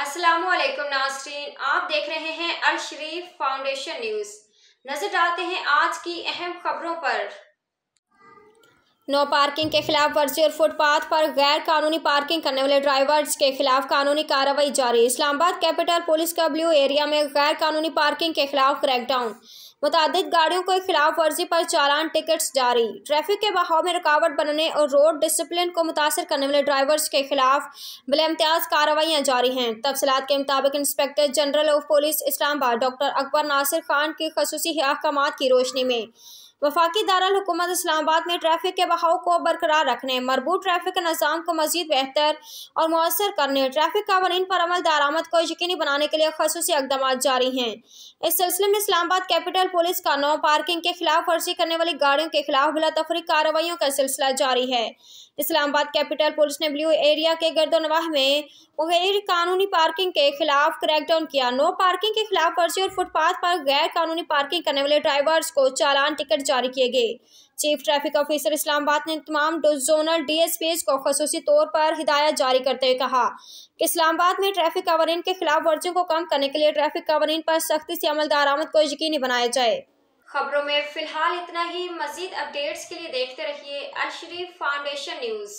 अस्सलाम वालेकुम आप देख रहे हैं अल शरीफ फाउंडेशन न्यूज़ नज़र डालते हैं आज की अहम खबरों पर नो पार्किंग के खिलाफ वर्जी और फुटपाथ पर गैर कानूनी पार्किंग करने वाले ड्राइवर्स के खिलाफ कानूनी कार्रवाई जारी इस्लामाबाद कैपिटल पुलिस का ब्लू एरिया में गैर कानूनी पार्किंग के खिलाफ क्रैकडाउन मुतद गाड़ियों के खिलाफ वर्जी पर चालान टिकट्स जारी ट्रैफिक के बहाव में रुकावट बनने और रोड डिसिप्लिन को मुतासर करने वाले ड्राइवर्स के खिलाफ बलम्तियाज कार्रवाइयाँ जारी हैं तफसलत के मुताबिक inspector general of police Islamabad doctor Akbar Nasir Khan के खसूसी अहकाम की रोशनी में वफाकी दारकूमत इस्लामाबाद में ट्रैफिक के बहाव को बरकरार रखने मरबू ट्रैफिक के निज़ाम को मजीद बेहतर और मौसर करने ट्रैफिक कवानीन पर अमल दरामद को यकीनी बनाने के लिए खसूस इकदाम जारी हैं इस सिलसिले में इस्लामाबाद कैपिटल पुलिस का नो पार्किंग के खिलाफ वर्जी करने वाली गाड़ियों के खिलाफ बिला तफरी कार्रवाई का सिलसिला जारी है इस्लामाबाद कैपिटल पुलिस ने ब्लू एरिया के गर्दनवाह में गैर कानूनी पार्किंग के खिलाफ क्रैकडाउन किया नो पार्किंग के खिलाफ वर्जी और फुटपाथ पर गैर कानूनी पार्किंग करने वाले ड्राइवर्स को चालान टिकट जारी किए गए चीफ ट्रैफिक ऑफिसर इस्लामाबाद ने तमाम जोनल डी को खसूसी तौर पर हिदायत जारी करते हुए कहा कि इस्लामाबाद में ट्रैफिक कवरिन के खिलाफ वर्जियों को कम करने के लिए ट्रैफिक कवरिन पर सख्ती से अमल दरामद को यकीनी बनाया जाए खबरों में फिलहाल इतना ही मजीद अपडेट्स के लिए देखते रहिए अलशरीफ फाउंडेशन न्यूज़